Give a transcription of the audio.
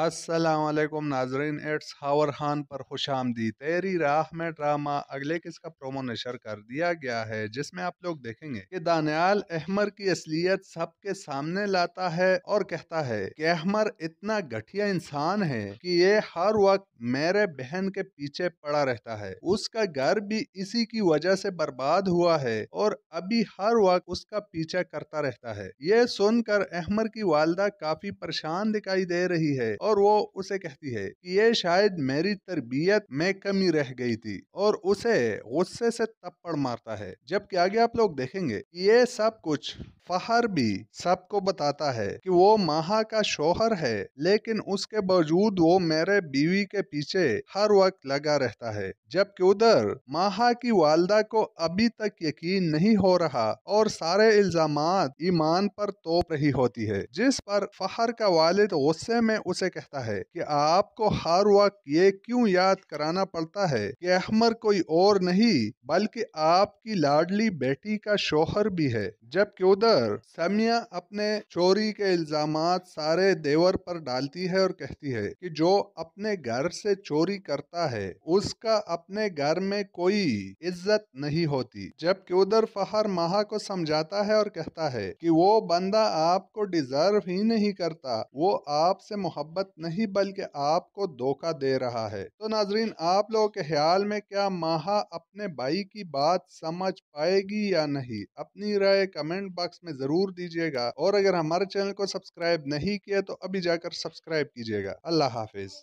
असलकुम नाजरीन एट्स हावर खान पर खुश आमदी तेरी राह में ड्रामा अगले किस का प्रोमो नशर कर दिया गया है जिसमें आप लोग देखेंगे कि दानियाल अहमर की असलियत सबके सामने लाता है और कहता है कि अहमर इतना घटिया इंसान है कि ये हर वक्त मेरे बहन के पीछे पड़ा रहता है उसका घर भी इसी की वजह से बर्बाद हुआ है और अभी हर वक्त उसका पीछा करता रहता है ये सुनकर अहमर की वालदा काफी परेशान दिखाई दे रही है और वो उसे कहती है कि ये शायद मेरी तरबियत में कमी रह गई थी और उसे गुस्से से तप्पड़ मारता है जबकि आगे आप लोग देखेंगे कि ये सब कुछ फहर भी सबको बताता है कि वो माहा का शोहर है लेकिन उसके बावजूद वो मेरे बीवी के पीछे हर वक्त लगा रहता है जबकि उधर माहा की वालदा को अभी तक यकीन नहीं हो रहा और सारे इल्जाम ईमान पर तोप रही होती है जिस पर फहर का वालिद गुस्से में उसे कहता है कि आपको हर वक्त ये क्यों याद कराना पड़ता है कि अहमर कोई और नहीं बल्कि आपकी लाडली बेटी का शोहर भी है जबकि उधर समिया अपने चोरी के इल्जाम सारे देवर पर डालती है और कहती है कि जो अपने घर से चोरी करता है उसका अपने घर में कोई इज्जत नहीं होती जबकि उधर फहर माहा को समझाता है और कहता है कि वो बंदा आपको डिजर्व ही नहीं करता वो आपसे मोहब्बत नहीं बल्कि आपको धोखा दे रहा है तो नाजरीन आप लोगों के ख्याल में क्या माहा अपने भाई की बात समझ पाएगी या नहीं अपनी राय का कमेंट बॉक्स में ज़रूर दीजिएगा और अगर हमारे चैनल को सब्सक्राइब नहीं किया तो अभी जाकर सब्सक्राइब कीजिएगा अल्लाह हाफिज़